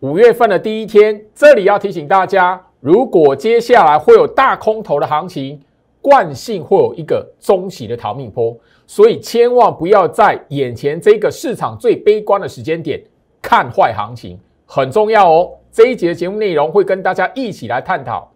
五月份的第一天，这里要提醒大家，如果接下来会有大空头的行情，惯性会有一个中期的逃命坡，所以千万不要在眼前这个市场最悲观的时间点看坏行情，很重要哦。这一节的节目内容会跟大家一起来探讨。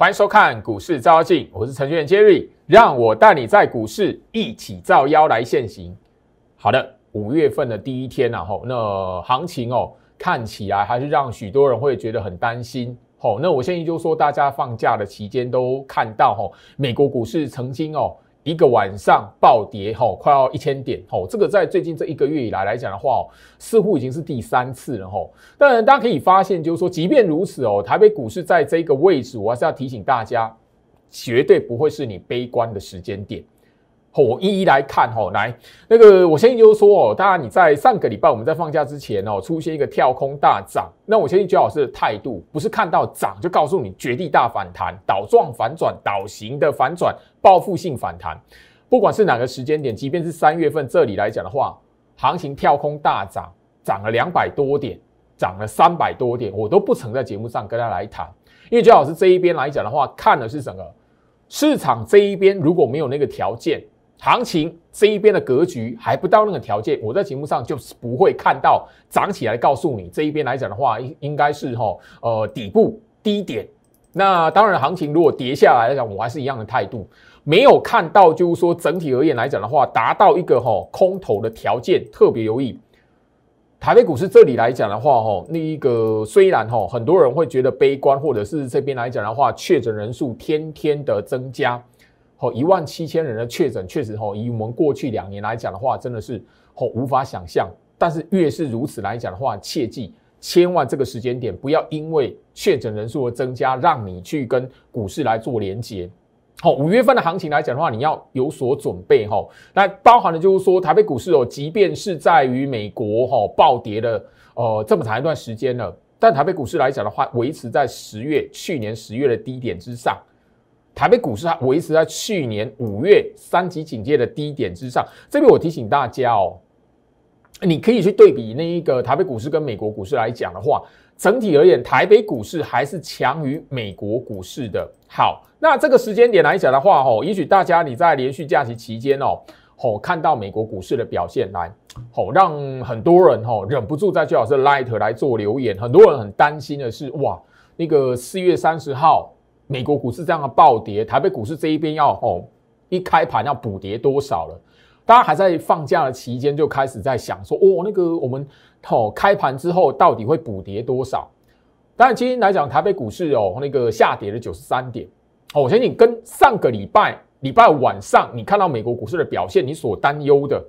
欢迎收看《股市照妖镜》，我是程序员 Jerry，让我带你在股市一起照妖来现行。好的，五月份的第一天啊，后那行情哦看起来还是让许多人会觉得很担心。吼，那我先就说大家放假的期间都看到，吼，美国股市曾经哦。一个晚上暴跌吼，快要一千点吼，这个在最近这一个月以来来讲的话，似乎已经是第三次了吼。当然大家可以发现，就是说，即便如此哦，台北股市在这个位置，我还是要提醒大家，绝对不会是你悲观的时间点。我一一来看吼，来那个，我相信就是说哦，当然你在上个礼拜我们在放假之前哦，出现一个跳空大涨，那我相信焦老师的态度不是看到涨就告诉你绝地大反弹、倒状反转、倒形的反转、报复性反弹，不管是哪个时间点，即便是三月份这里来讲的话，行情跳空大涨，涨了两百多点，涨了三百多点，我都不曾在节目上跟他来谈，因为焦老师这一边来讲的话，看的是什么？市场这一边如果没有那个条件。行情这一边的格局还不到那个条件，我在节目上就是不会看到涨起来，告诉你这一边来讲的话，应应该是哈呃底部低点。那当然，行情如果跌下来来讲，我还是一样的态度，没有看到就是说整体而言来讲的话，达到一个哈空头的条件特别优异。台北股市这里来讲的话，哈那一个虽然哈很多人会觉得悲观，或者是这边来讲的话，确诊人数天天的增加。哦，一万七千人的确诊，确实哦，以我们过去两年来讲的话，真的是哦无法想象。但是越是如此来讲的话，切记千万这个时间点不要因为确诊人数的增加，让你去跟股市来做连接。好，五月份的行情来讲的话，你要有所准备哈。那包含的就是说，台北股市哦，即便是在于美国哈暴跌的呃这么长一段时间了，但台北股市来讲的话，维持在十月去年十月的低点之上。台北股市还维持在去年五月三级警戒的低点之上。这边我提醒大家哦，你可以去对比那一个台北股市跟美国股市来讲的话，整体而言，台北股市还是强于美国股市的。好，那这个时间点来讲的话，吼，也许大家你在连续假期期间哦，吼，看到美国股市的表现，来哦，让很多人吼忍不住在最好是 Light 来做留言。很多人很担心的是，哇，那个四月三十号。美国股市这样的暴跌，台北股市这一边要哦一开盘要补跌多少了？大家还在放假的期间就开始在想说，哦那个我们哦开盘之后到底会补跌多少？但今天来讲，台北股市哦那个下跌了九十三点哦，我相信跟上个礼拜礼拜晚上你看到美国股市的表现，你所担忧的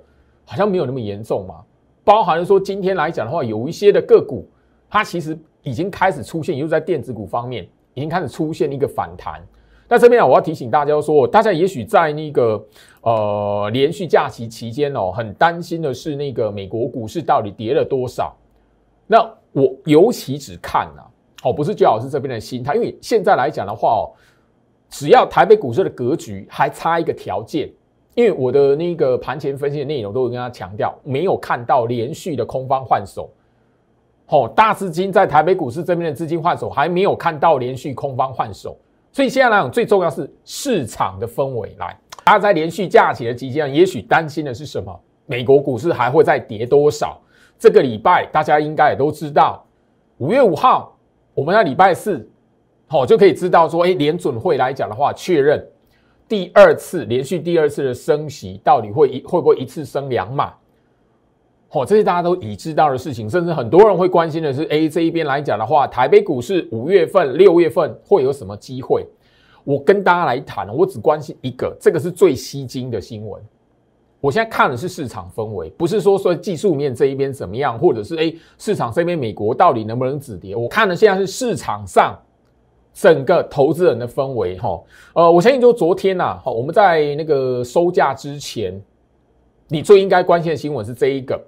好像没有那么严重嘛。包含说今天来讲的话，有一些的个股它其实已经开始出现，尤其在电子股方面。已经开始出现一个反弹，那这边啊，我要提醒大家说，大家也许在那个呃连续假期期间哦，很担心的是那个美国股市到底跌了多少？那我尤其只看啊，哦，不是最老师这边的心态，因为现在来讲的话哦，只要台北股市的格局还差一个条件，因为我的那个盘前分析的内容都跟大家强调，没有看到连续的空方换手。哦，大资金在台北股市这边的资金换手还没有看到连续空方换手，所以现在来讲最重要是市场的氛围来。大家在连续假期的期间，也许担心的是什么？美国股市还会再跌多少？这个礼拜大家应该也都知道，五月五号，我们在礼拜四，好就可以知道说，哎，联准会来讲的话，确认第二次连续第二次的升息，到底会一会不会一次升两码？哦，这些大家都已知道的事情，甚至很多人会关心的是哎，这一边来讲的话，台北股市五月份、六月份会有什么机会？我跟大家来谈，我只关心一个，这个是最吸睛的新闻。我现在看的是市场氛围，不是说说技术面这一边怎么样，或者是哎，市场这边美国到底能不能止跌？我看的现在是市场上整个投资人的氛围。哈，呃，我相信就昨天呐，哈，我们在那个收价之前，你最应该关心的新闻是这一个。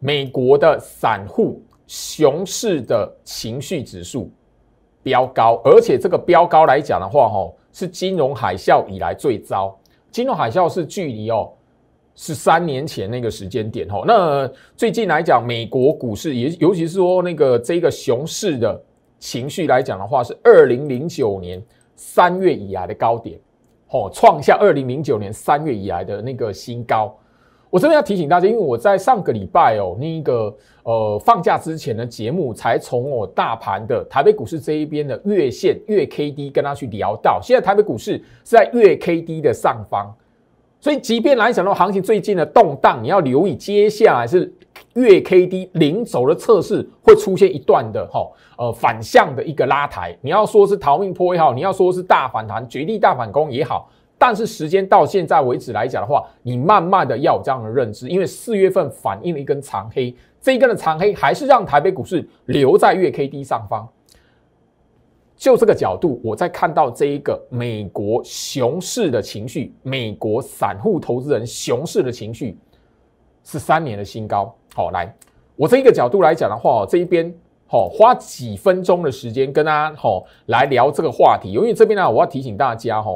美国的散户熊市的情绪指数飙高，而且这个飙高来讲的话，哈，是金融海啸以来最糟。金融海啸是距离哦，是三年前那个时间点，哦。那最近来讲，美国股市也尤其是说那个这个熊市的情绪来讲的话，是二零零九年三月以来的高点，哦，创下二零零九年三月以来的那个新高。我这边要提醒大家，因为我在上个礼拜哦，那一个呃放假之前的节目，才从我大盘的台北股市这一边的月线月 K D 跟他去聊到，现在台北股市是在月 K D 的上方，所以即便来想到行情最近的动荡，你要留意接下来是月 K D 零轴的测试会出现一段的哈呃反向的一个拉抬，你要说是逃命坡也好，你要说是大反弹绝地大反攻也好。但是时间到现在为止来讲的话，你慢慢的要有这样的认知，因为四月份反映了一根长黑，这一根的长黑还是让台北股市留在月 K D 上方。就这个角度，我在看到这一个美国熊市的情绪，美国散户投资人熊市的情绪是三年的新高。好，来，我这一个角度来讲的话这一边好花几分钟的时间跟大家好来聊这个话题，因为这边呢，我要提醒大家哈。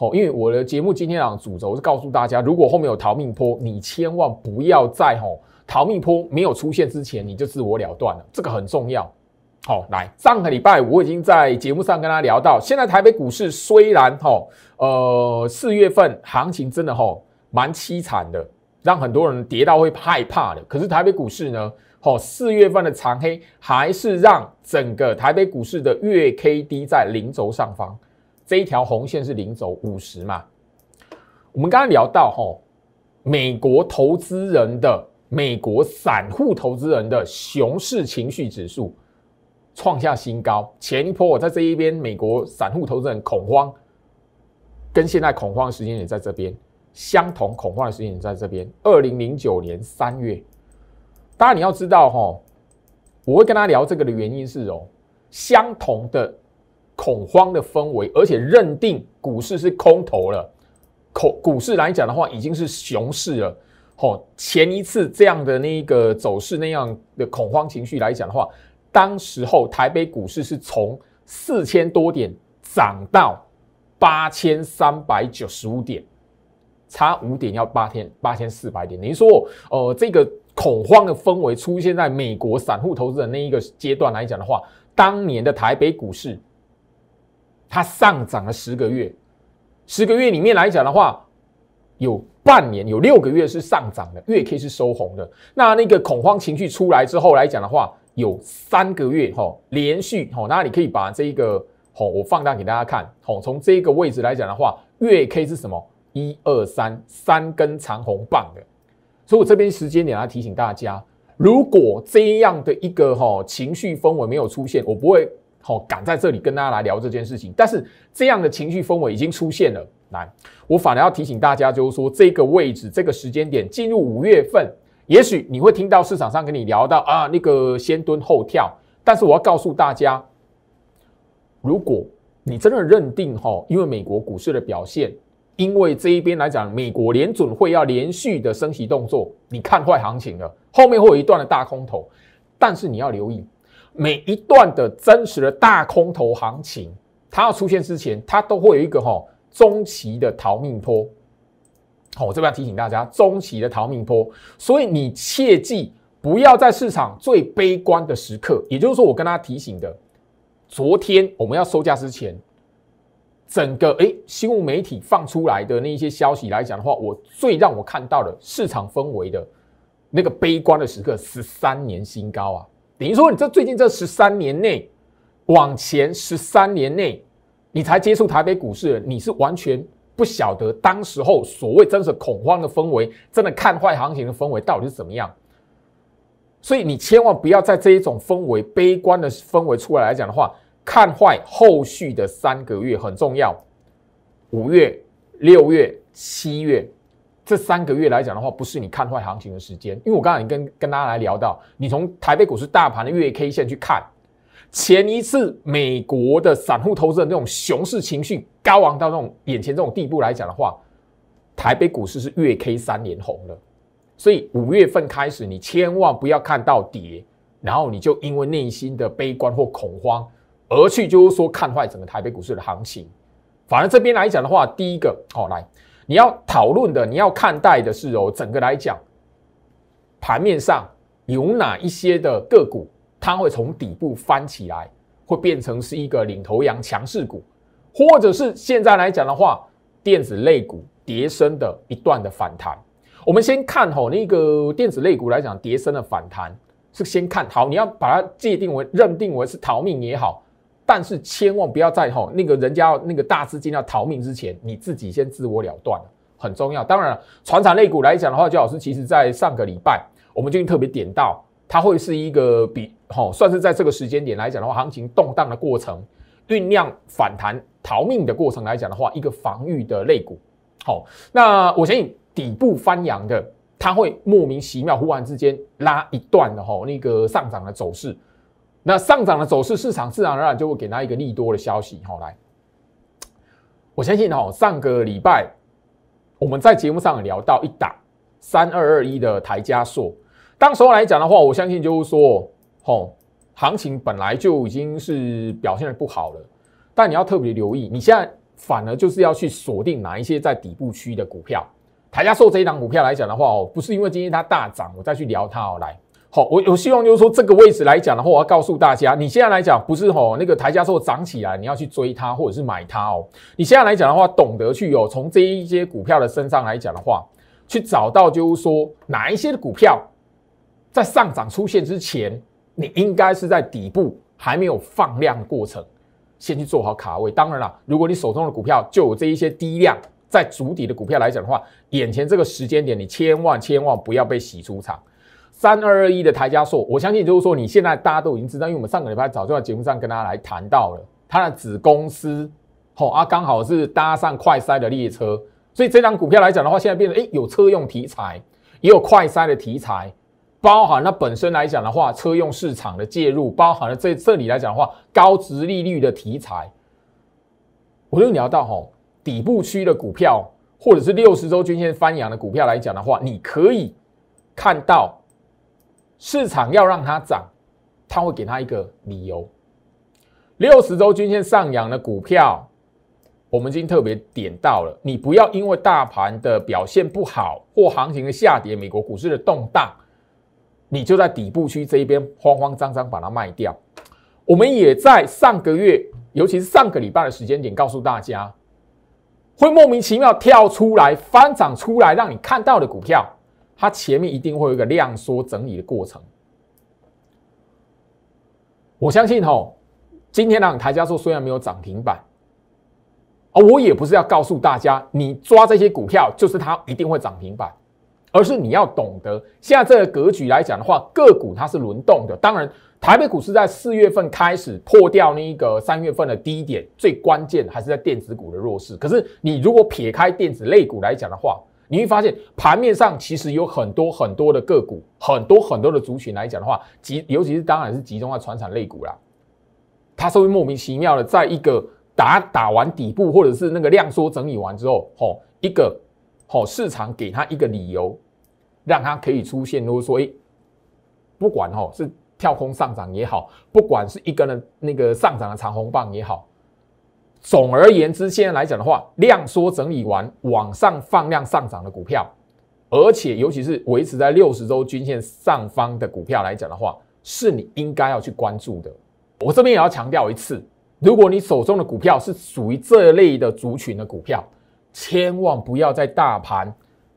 好，因为我的节目今天啊，主轴是告诉大家，如果后面有逃命坡，你千万不要在吼逃命坡没有出现之前你就自我了断了，这个很重要。好，来上个礼拜我已经在节目上跟大家聊到，现在台北股市虽然吼呃四月份行情真的吼蛮凄惨的，让很多人跌到会害怕的，可是台北股市呢，吼四月份的长黑还是让整个台北股市的月 K D 在零轴上方。这一条红线是零走五十嘛？我们刚刚聊到哈，美国投资人的美国散户投资人的熊市情绪指数创下新高。前一波我在这一边，美国散户投资人恐慌，跟现在恐慌的时间也在这边相同，恐慌的时间也在这边。二零零九年三月，当然你要知道哈，我会跟他聊这个的原因是哦，相同的。恐慌的氛围，而且认定股市是空头了。恐股市来讲的话，已经是熊市了。哦，前一次这样的那一个走势那样的恐慌情绪来讲的话，当时候台北股市是从四千多点涨到八千三百九十五点，差五点要八天八千四百点。等于说，呃，这个恐慌的氛围出现在美国散户投资的那一个阶段来讲的话，当年的台北股市。它上涨了十个月，十个月里面来讲的话，有半年有六个月是上涨的，月 K 是收红的。那那个恐慌情绪出来之后来讲的话，有三个月哈连续哈，那你可以把这一个哈我放大给大家看，哈从这个位置来讲的话，月 K 是什么？一二三三根长红棒的。所以我这边时间点要提醒大家，如果这样的一个哈情绪氛围没有出现，我不会。好，敢在这里跟大家来聊这件事情，但是这样的情绪氛围已经出现了。来，我反而要提醒大家，就是说这个位置、这个时间点进入五月份，也许你会听到市场上跟你聊到啊，那个先蹲后跳。但是我要告诉大家，如果你真的认定哈，因为美国股市的表现，因为这一边来讲，美国联准会要连续的升息动作，你看坏行情了，后面会有一段的大空头，但是你要留意。每一段的真实的大空头行情，它要出现之前，它都会有一个哈中期的逃命坡。好，我这边要提醒大家，中期的逃命坡，所以你切记不要在市场最悲观的时刻。也就是说，我跟大家提醒的，昨天我们要收价之前，整个诶新闻媒体放出来的那一些消息来讲的话，我最让我看到的市场氛围的那个悲观的时刻，十三年新高啊。等于说，你这最近这十三年内，往前十三年内，你才接触台北股市，你是完全不晓得当时候所谓真实恐慌的氛围，真的看坏行情的氛围到底是怎么样。所以你千万不要在这一种氛围悲观的氛围出来来讲的话，看坏后续的三个月很重要，五月、六月、七月。这三个月来讲的话，不是你看坏行情的时间，因为我刚才跟跟大家来聊到，你从台北股市大盘的月 K 线去看，前一次美国的散户投资者那种熊市情绪高昂到那种眼前这种地步来讲的话，台北股市是月 K 三连红了，所以五月份开始你千万不要看到跌，然后你就因为内心的悲观或恐慌而去就是说看坏整个台北股市的行情，反而这边来讲的话，第一个哦来。你要讨论的，你要看待的是哦，整个来讲，盘面上有哪一些的个股，它会从底部翻起来，会变成是一个领头羊强势股，或者是现在来讲的话，电子类股跌升的一段的反弹。我们先看好那个电子类股来讲跌升的反弹，是先看好，你要把它界定为认定为是逃命也好。但是千万不要在吼那个人家那个大资金要逃命之前，你自己先自我了断，很重要。当然，船统类股来讲的话，就老师其实在上个礼拜，我们就特别点到，它会是一个比 吼算是在这个时间点来讲的话，行情动荡的过程，酝酿反弹、逃命的过程来讲的话，一个防御的类股。好，那我相信底部翻扬的，它会莫名其妙、忽然之间拉一段的吼那个上涨的走势。那上涨的走势，市场自然而然就会给他一个利多的消息。好来，我相信哦，上个礼拜我们在节目上聊到一档三二二一的台加硕，当时候来讲的话，我相信就是说，哦，行情本来就已经是表现的不好了。但你要特别留意，你现在反而就是要去锁定哪一些在底部区的股票。台加硕这一档股票来讲的话，哦，不是因为今天它大涨，我再去聊它。哦，来。好，我我希望就是说，这个位置来讲的话，我要告诉大家，你现在来讲不是吼那个台之后涨起来，你要去追它或者是买它哦。你现在来讲的话，懂得去哦，从这一些股票的身上来讲的话，去找到就是说哪一些的股票在上涨出现之前，你应该是在底部还没有放量的过程，先去做好卡位。当然了，如果你手中的股票就有这一些低量在足底的股票来讲的话，眼前这个时间点，你千万千万不要被洗出场。三二二一的台加索，我相信就是说，你现在大家都已经知道，因为我们上个礼拜早就在节目上跟大家来谈到了它的子公司，吼啊，刚好是搭上快筛的列车，所以这张股票来讲的话，现在变成哎有车用题材，也有快筛的题材，包含那本身来讲的话，车用市场的介入，包含了这这里来讲的话，高值利率的题材，我就聊到吼底部区的股票，或者是六十周均线翻扬的股票来讲的话，你可以看到。市场要让它涨，它会给他一个理由。六十周均线上扬的股票，我们已经特别点到了。你不要因为大盘的表现不好或行情的下跌、美国股市的动荡，你就在底部区这一边慌慌张张把它卖掉。我们也在上个月，尤其是上个礼拜的时间点，告诉大家会莫名其妙跳出来翻涨出来让你看到的股票。它前面一定会有一个量缩整理的过程，我相信吼，今天呢台加速虽然没有涨停板，而我也不是要告诉大家你抓这些股票就是它一定会涨停板，而是你要懂得现在这个格局来讲的话，个股它是轮动的。当然，台北股市在四月份开始破掉那一个三月份的低点，最关键还是在电子股的弱势。可是你如果撇开电子类股来讲的话，你会发现盘面上其实有很多很多的个股，很多很多的族群来讲的话，集尤其是当然是集中在船产类股啦，它稍微莫名其妙的在一个打打完底部或者是那个量缩整理完之后，吼一个吼市场给它一个理由，让它可以出现说诶，不管吼是跳空上涨也好，不管是一根的那个上涨的长红棒也好。总而言之，现在来讲的话，量缩整理完往上放量上涨的股票，而且尤其是维持在六十周均线上方的股票来讲的话，是你应该要去关注的。我这边也要强调一次，如果你手中的股票是属于这类的族群的股票，千万不要在大盘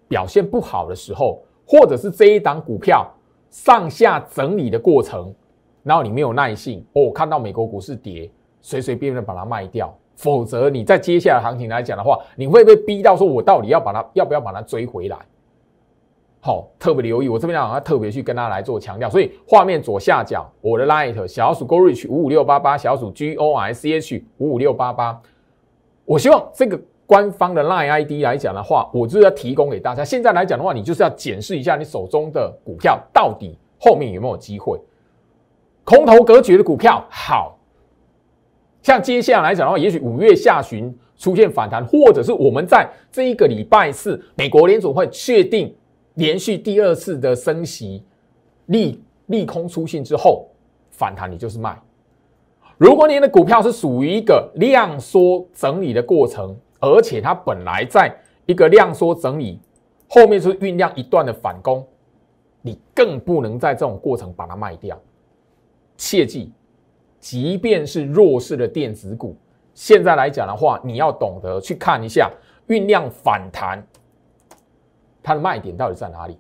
表现不好的时候，或者是这一档股票上下整理的过程，然后你没有耐性哦，看到美国股市跌，随随便便把它卖掉。否则你在接下来行情来讲的话，你会不会逼到说，我到底要把它要不要把它追回来？好，特别留意，我这边要特别去跟大家来做强调。所以画面左下角我的 l i h t 小鼠 gorich 五五六八八小鼠 g o i c h 五五六八八，我希望这个官方的 line ID 来讲的话，我就是要提供给大家。现在来讲的话，你就是要检视一下你手中的股票到底后面有没有机会，空头格局的股票好。像接下来来讲的话，也许五月下旬出现反弹，或者是我们在这一个礼拜四，美国联总会确定连续第二次的升息利利空出现之后反弹，你就是卖。如果你的股票是属于一个量缩整理的过程，而且它本来在一个量缩整理后面是酝酿一段的反攻，你更不能在这种过程把它卖掉，切记。即便是弱势的电子股，现在来讲的话，你要懂得去看一下酝酿反弹，它的卖点到底在哪里？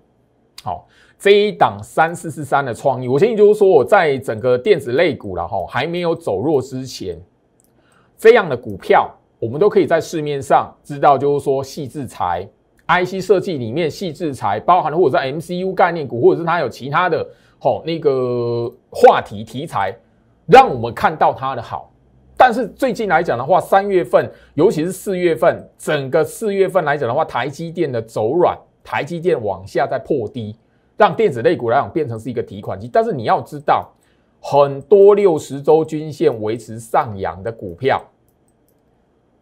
好，这一档三四四三的创意，我相信就是说，我在整个电子类股了哈，还没有走弱之前，这样的股票我们都可以在市面上知道，就是说，细制材、IC 设计里面细制材，包含或者在 MCU 概念股，或者是它有其他的哈那个话题题材。让我们看到它的好，但是最近来讲的话，三月份，尤其是四月份，整个四月份来讲的话，台积电的走软，台积电往下在破低，让电子类股来讲变成是一个提款机。但是你要知道，很多六十周均线维持上扬的股票，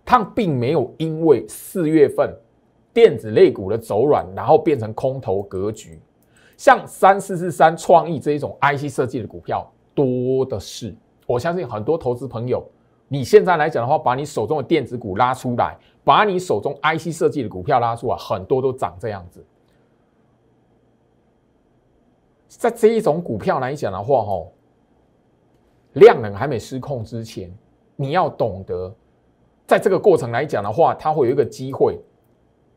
它并没有因为四月份电子类股的走软，然后变成空头格局。像三四四三创意这一种 IC 设计的股票。多的是，我相信很多投资朋友，你现在来讲的话，把你手中的电子股拉出来，把你手中 IC 设计的股票拉出来，很多都涨这样子。在这一种股票来讲的话，哦，量能还没失控之前，你要懂得，在这个过程来讲的话，它会有一个机会，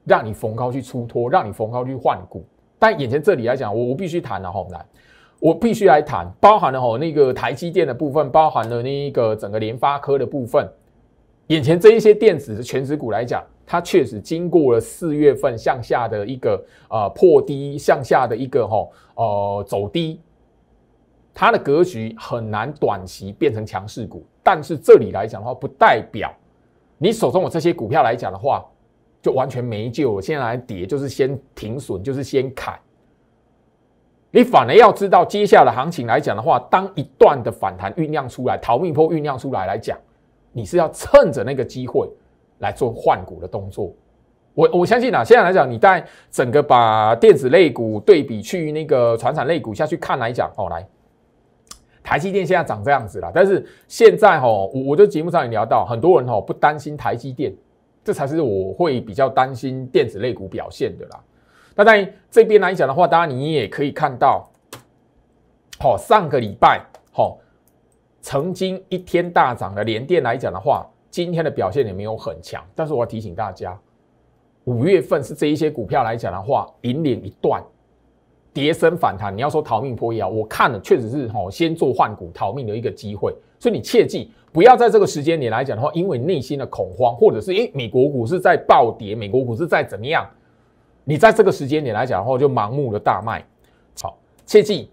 让你逢高去出脱，让你逢高去换股。但眼前这里来讲，我必须谈了，好来。我必须来谈，包含了哈那个台积电的部分，包含了那一个整个联发科的部分，眼前这一些电子的全值股来讲，它确实经过了四月份向下的一个啊破低向下的一个哈呃走低，它的格局很难短期变成强势股，但是这里来讲的话，不代表你手中的这些股票来讲的话，就完全没救。我现在来跌就是先停损，就是先砍。你反而要知道接下来行情来讲的话，当一段的反弹酝酿出来，逃命坡酝酿出来来讲，你是要趁着那个机会来做换股的动作。我我相信啊，现在来讲，你在整个把电子类股对比去那个船产类股下去看来讲，哦，来，台积电现在长这样子了。但是现在哦，我我在节目上也聊到，很多人哦不担心台积电，这才是我会比较担心电子类股表现的啦。那在这边来讲的话，大家你也可以看到，好，上个礼拜好，曾经一天大涨的连电来讲的话，今天的表现也没有很强。但是我要提醒大家，五月份是这一些股票来讲的话，引领一段跌升反弹。你要说逃命破也啊，我看了确实是哦，先做换股逃命的一个机会。所以你切记不要在这个时间点来讲的话，因为内心的恐慌，或者是诶美国股市在暴跌，美国股市在怎么样。你在这个时间点来讲的话，就盲目的大卖，好，切记，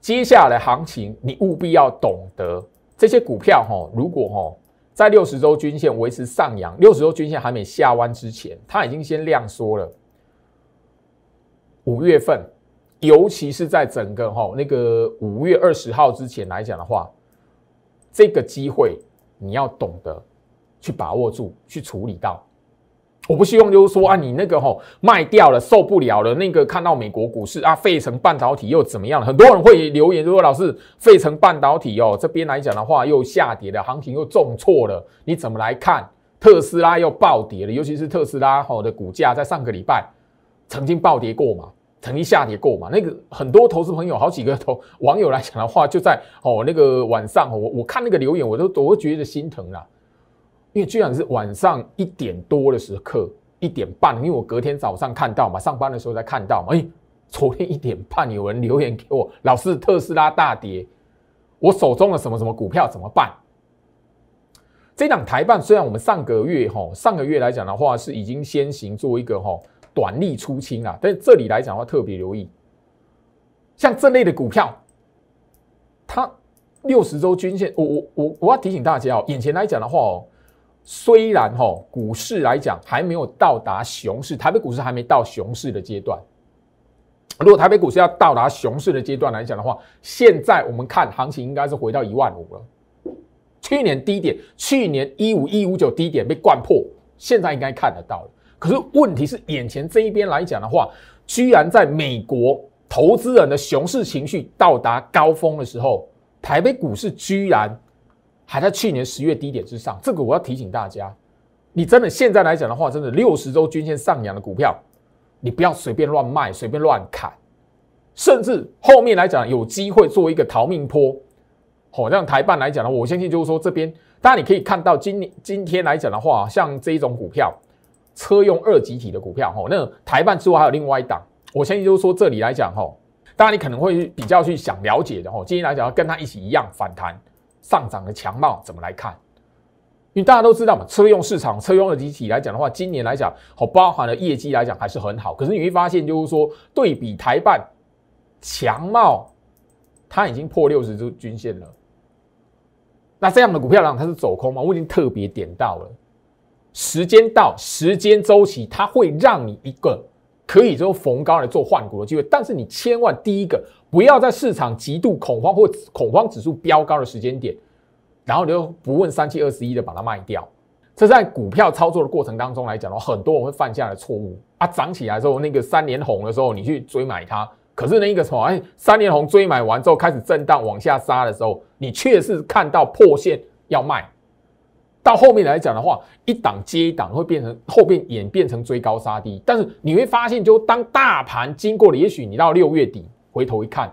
接下来行情你务必要懂得这些股票哈。如果哈在六十周均线维持上扬，六十周均线还没下弯之前，它已经先量缩了。五月份，尤其是在整个哈那个五月二十号之前来讲的话，这个机会你要懂得去把握住，去处理到。我不希望就是说啊，你那个哦、卖掉了，受不了了。那个看到美国股市啊，费城半导体又怎么样？很多人会留言，就说老师，费城半导体哦，这边来讲的话又下跌了，行情又重挫了，你怎么来看？特斯拉又暴跌了，尤其是特斯拉哈的股价在上个礼拜曾经暴跌过嘛，曾经下跌过嘛。那个很多投资朋友，好几个投网友来讲的话，就在哦那个晚上哦，我我看那个留言，我都我都觉得心疼了。因为居然是晚上一点多的时刻，一点半，因为我隔天早上看到嘛，上班的时候才看到嘛。哎，昨天一点半有人留言给我，老师特斯拉大跌，我手中的什么什么股票怎么办？这档台办虽然我们上个月哈，上个月来讲的话是已经先行做一个哈短利出清了，但是这里来讲的话特别留意，像这类的股票，它六十周均线，我我我我要提醒大家哦，眼前来讲的话哦。虽然吼，股市来讲还没有到达熊市，台北股市还没到熊市的阶段。如果台北股市要到达熊市的阶段来讲的话，现在我们看行情应该是回到一万五了。去年低点，去年一五一五九低点被灌破，现在应该看得到了。可是问题是，眼前这一边来讲的话，居然在美国投资人的熊市情绪到达高峰的时候，台北股市居然。还在去年十月低点之上，这个我要提醒大家，你真的现在来讲的话，真的六十周均线上扬的股票，你不要随便乱卖，随便乱砍，甚至后面来讲有机会做一个逃命坡。好，像台办来讲呢，我相信就是说这边，当然你可以看到今今天来讲的话，像这一种股票，车用二级体的股票，哈，那台办之外还有另外一档，我相信就是说这里来讲，哈，当然你可能会比较去想了解的，哈，今天来讲要跟它一起一样反弹。上涨的强貌怎么来看？因为大家都知道嘛，车用市场、车用的集体来讲的话，今年来讲，好包含了业绩来讲还是很好。可是你会发现，就是说对比台办强貌，它已经破六十周均线了。那这样的股票，呢，它是走空吗？我已经特别点到了，时间到，时间周期，它会让你一个。可以就逢高来做换股的机会，但是你千万第一个不要在市场极度恐慌或恐慌指数飙高的时间点，然后你就不问三七二十一的把它卖掉。这在股票操作的过程当中来讲的话，很多人会犯下的错误啊，涨起来之后那个三连红的时候你去追买它，可是那个什么哎三连红追买完之后开始震荡往下杀的时候，你确实看到破线要卖。到后面来讲的话，一档接一档会变成后边演变成追高杀低，但是你会发现，就当大盘经过了，也许你到六月底回头一看，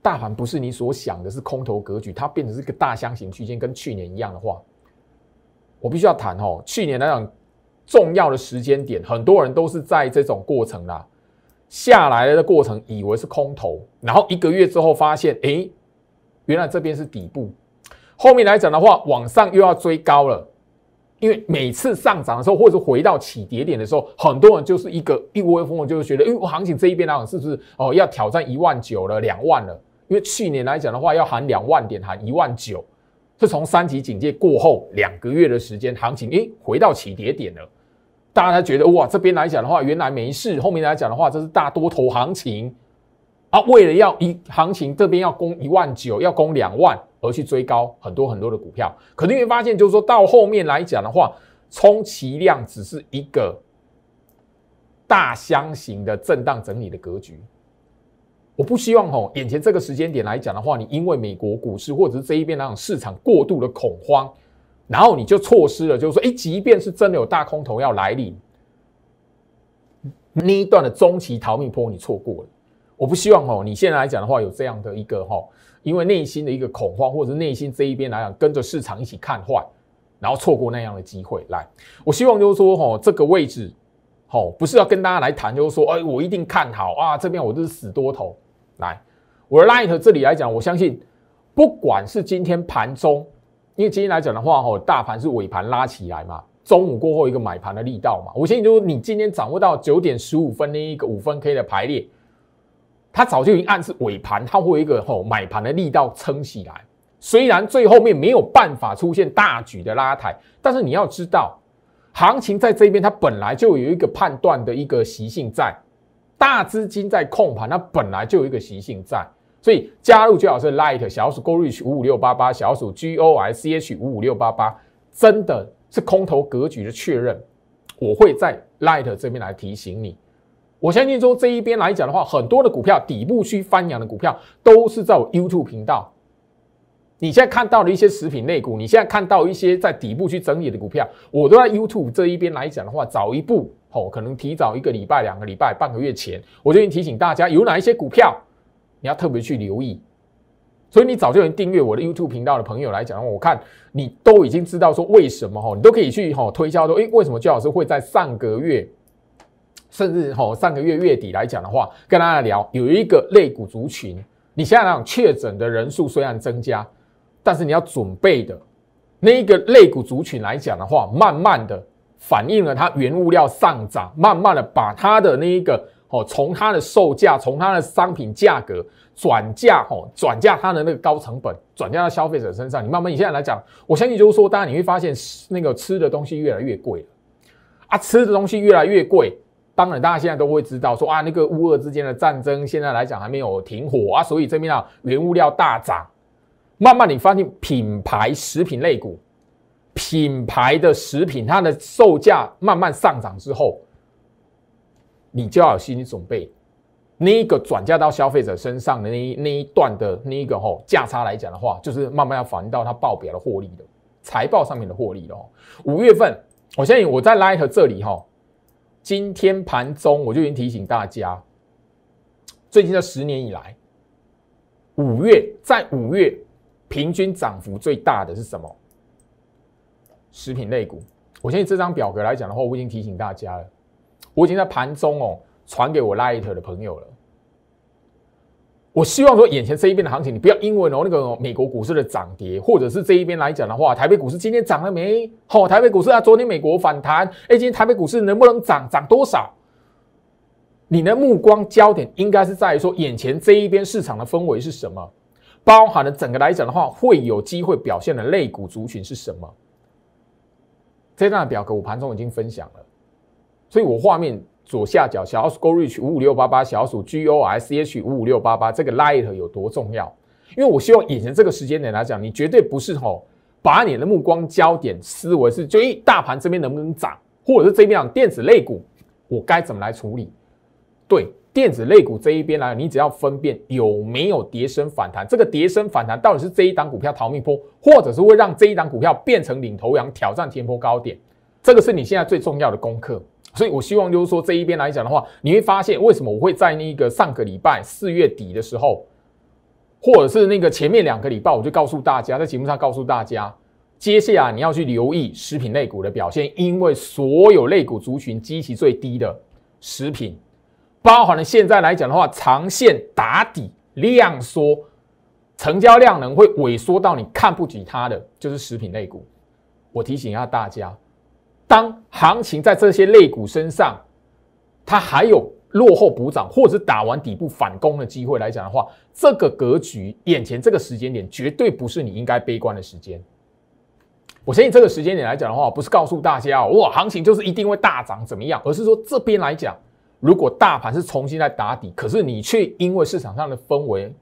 大盘不是你所想的是空头格局，它变成是个大箱型区间，跟去年一样的话，我必须要谈哦，去年那种重要的时间点，很多人都是在这种过程啦下来的过程，以为是空头，然后一个月之后发现，哎，原来这边是底部。后面来讲的话，往上又要追高了，因为每次上涨的时候，或是回到起跌点的时候，很多人就是一个一窝蜂，就是觉得因为行情这一边讲是不是哦要挑战一万九了、两万了？因为去年来讲的话，要喊两万点、喊一万九，是从三级警戒过后两个月的时间，行情哎回到起跌点了，大家觉得哇，这边来讲的话，原来没事，后面来讲的话，这是大多头行情啊，为了要一行情这边要攻一万九，要攻两万。而去追高很多很多的股票，可能会发现就是说到后面来讲的话，充其量只是一个大箱型的震荡整理的格局。我不希望吼，眼前这个时间点来讲的话，你因为美国股市或者是这一边那种市场过度的恐慌，然后你就错失了，就是说，哎，即便是真的有大空头要来临，那一段的中期逃命坡你错过了。我不希望哦，你现在来讲的话，有这样的一个哈。因为内心的一个恐慌，或者内心这一边来讲，跟着市场一起看坏，然后错过那样的机会。来，我希望就是说，哦，这个位置，哦，不是要跟大家来谈，就是说，哎，我一定看好啊，这边我就是死多头。来，我的 line 这里来讲，我相信，不管是今天盘中，因为今天来讲的话，哦，大盘是尾盘拉起来嘛，中午过后一个买盘的力道嘛，我相信，就是你今天掌握到九点十五分那一个五分 K 的排列。它早就已经暗示尾盘，它会有一个吼买盘的力道撑起来。虽然最后面没有办法出现大举的拉抬，但是你要知道，行情在这边它本来就有一个判断的一个习性在，大资金在控盘，它本来就有一个习性在，所以加入最好是 l i g h t 小鼠 Gorich 五五六八八，小鼠 g o S c h 五五六八八，真的是空头格局的确认，我会在 l i g h t 这边来提醒你。我相信说这一边来讲的话，很多的股票底部去翻扬的股票，都是在我 YouTube 频道。你现在看到的一些食品类股，你现在看到一些在底部去整理的股票，我都在 YouTube 这一边来讲的话，早一步哦，可能提早一个礼拜、两个礼拜、半个月前，我已经提醒大家有哪一些股票你要特别去留意。所以你早就经订阅我的 YouTube 频道的朋友来讲，我看你都已经知道说为什么哈，你都可以去吼推销说，诶，为什么焦老师会在上个月？甚至哦、上个月月底来讲的话，跟大家聊，有一个肋骨族群。你现在想讲，确诊的人数虽然增加，但是你要准备的那一个肋骨族群来讲的话，慢慢的反映了它原物料上涨，慢慢的把它的那一个哦，从它的售价，从它的商品价格转嫁哦转嫁它的那个高成本，转嫁到消费者身上。你慢慢，你现在来讲，我相信就是说，大家你会发现那个吃的东西越来越贵了啊，吃的东西越来越贵。当然，大家现在都会知道，说啊，那个乌俄之间的战争现在来讲还没有停火啊，所以这边啊，原物料大涨，慢慢你发现品牌食品类股，品牌的食品它的售价慢慢上涨之后，你就要有心理准备，那一个转嫁到消费者身上的那一那一段的那一个吼价差来讲的话，就是慢慢要反映到它报表的获利的财报上面的获利哦。五月份，我相信我在 Lite 这里哈。今天盘中我就已经提醒大家，最近这十年以来，五月在五月平均涨幅最大的是什么？食品类股。我相信这张表格来讲的话，我已经提醒大家了，我已经在盘中哦传给我 Light 的朋友了。我希望说，眼前这一边的行情，你不要因为哦那个美国股市的涨跌，或者是这一边来讲的话，台北股市今天涨了没？哦，台北股市啊，昨天美国反弹，哎，今天台北股市能不能涨？涨多少？你的目光焦点应该是在于说，眼前这一边市场的氛围是什么？包含了整个来讲的话，会有机会表现的类股族群是什么？这张表格我盘中已经分享了，所以我画面。左下角小数 G O R H 五五六八八，小数 G O S H 五五六八八，这个 light 有多重要？因为我希望眼前这个时间点来讲，你绝对不是吼，把你的目光焦点思维是就一大盘这边能不能涨，或者是这边啊，电子类股，我该怎么来处理？对电子类股这一边来你只要分辨有没有跌升反弹，这个跌升反弹到底是这一档股票逃命坡，或者是会让这一档股票变成领头羊挑战前波高点？这个是你现在最重要的功课。所以，我希望就是说，这一边来讲的话，你会发现为什么我会在那个上个礼拜四月底的时候，或者是那个前面两个礼拜，我就告诉大家，在节目上告诉大家，接下来你要去留意食品类股的表现，因为所有类股族群基其最低的食品，包含了现在来讲的话，长线打底量缩，成交量能会萎缩到你看不起它的，就是食品类股。我提醒一下大家。当行情在这些类股身上，它还有落后补涨或者是打完底部反攻的机会来讲的话，这个格局眼前这个时间点绝对不是你应该悲观的时间。我相信这个时间点来讲的话，不是告诉大家哇行情就是一定会大涨怎么样，而是说这边来讲，如果大盘是重新在打底，可是你却因为市场上的氛围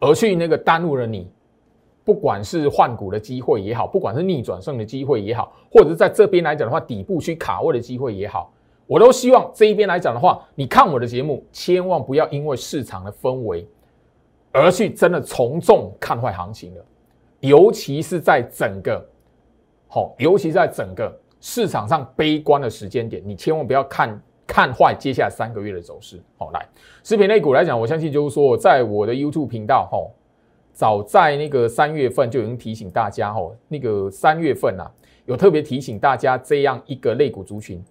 而去那个耽误了你。不管是换股的机会也好，不管是逆转胜的机会也好，或者是在这边来讲的话，底部去卡位的机会也好，我都希望这一边来讲的话，你看我的节目，千万不要因为市场的氛围而去真的从众看坏行情了。尤其是在整个好，尤其在整个市场上悲观的时间点，你千万不要看看坏接下来三个月的走势。好，来食品类股来讲，我相信就是说，在我的 YouTube 频道吼。早在那个三月份就已经提醒大家吼，那个三月份啊，有特别提醒大家这样一个类股族群，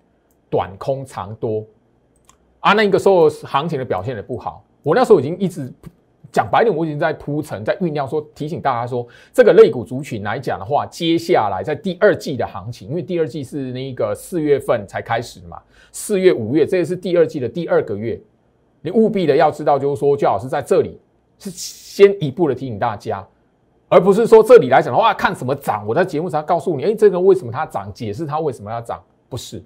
短空长多啊。那个时候行情的表现的不好，我那时候已经一直讲白点，我已经在铺陈，在酝酿说提醒大家说，这个类股族群来讲的话，接下来在第二季的行情，因为第二季是那个四月份才开始嘛，四月五月这是第二季的第二个月，你务必的要知道，就是说最好是在这里。是先一步的提醒大家，而不是说这里来讲的话，看什么涨，我在节目上告诉你，哎，这个为什么它涨，解释它为什么要涨，不是。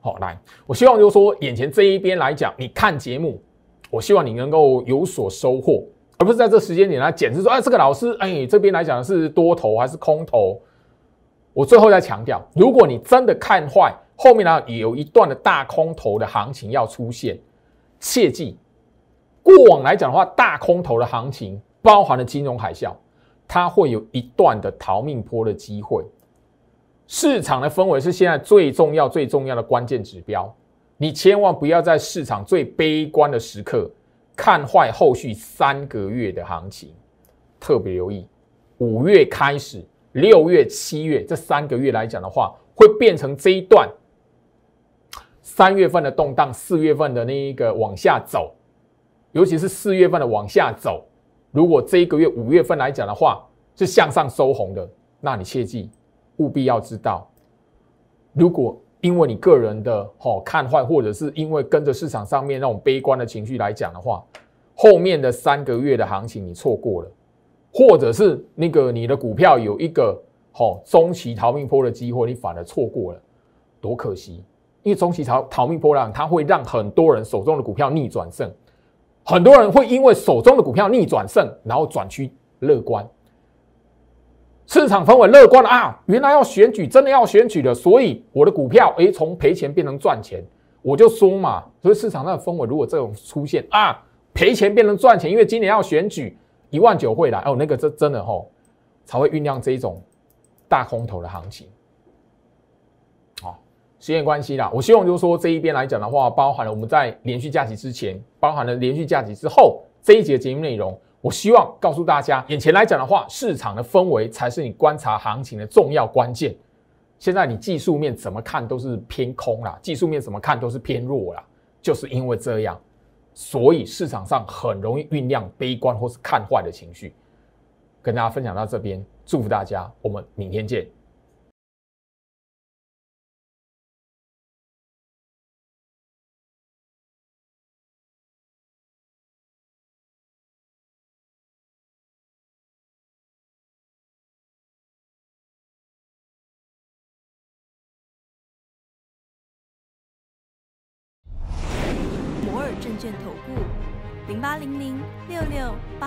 好，来，我希望就是说，眼前这一边来讲，你看节目，我希望你能够有所收获，而不是在这时间点来检释说，哎，这个老师，哎，这边来讲是多头还是空头？我最后再强调，如果你真的看坏，后面呢也有一段的大空头的行情要出现，切记。过往来讲的话，大空头的行情包含了金融海啸，它会有一段的逃命坡的机会。市场的氛围是现在最重要最重要的关键指标。你千万不要在市场最悲观的时刻看坏后续三个月的行情。特别留意五月开始、六月、七月这三个月来讲的话，会变成这一段三月份的动荡、四月份的那一个往下走。尤其是四月份的往下走，如果这一个月五月份来讲的话是向上收红的，那你切记务必要知道，如果因为你个人的哦看坏，或者是因为跟着市场上面那种悲观的情绪来讲的话，后面的三个月的行情你错过了，或者是那个你的股票有一个好中期逃命坡的机会，你反而错过了，多可惜！因为中期逃逃命坡浪它会让很多人手中的股票逆转胜。很多人会因为手中的股票逆转胜，然后转趋乐观，市场氛围乐观啊！原来要选举，真的要选举的，所以我的股票诶，从赔钱变成赚钱，我就说嘛，所以市场上的氛围如果这种出现啊，赔钱变成赚钱，因为今年要选举，一万九会来哦，那个这真的吼，才会酝酿这一种大空头的行情。时间关系啦，我希望就是说这一边来讲的话，包含了我们在连续假期之前，包含了连续假期之后这一节节目内容。我希望告诉大家，眼前来讲的话，市场的氛围才是你观察行情的重要关键。现在你技术面怎么看都是偏空啦，技术面怎么看都是偏弱啦，就是因为这样，所以市场上很容易酝酿悲观或是看坏的情绪。跟大家分享到这边，祝福大家，我们明天见。